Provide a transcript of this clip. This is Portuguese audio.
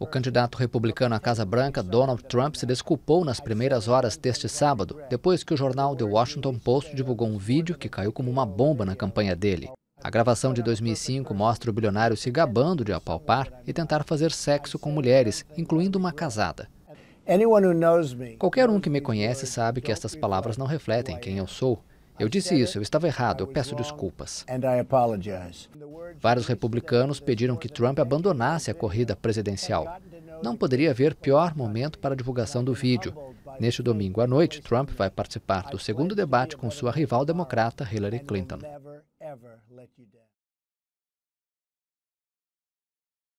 O candidato republicano à Casa Branca, Donald Trump, se desculpou nas primeiras horas deste sábado, depois que o jornal The Washington Post divulgou um vídeo que caiu como uma bomba na campanha dele. A gravação de 2005 mostra o bilionário se gabando de apalpar e tentar fazer sexo com mulheres, incluindo uma casada. Qualquer um que me conhece sabe que estas palavras não refletem quem eu sou. Eu disse isso, eu estava errado, eu peço desculpas. Vários republicanos pediram que Trump abandonasse a corrida presidencial. Não poderia haver pior momento para a divulgação do vídeo. Neste domingo à noite, Trump vai participar do segundo debate com sua rival democrata Hillary Clinton.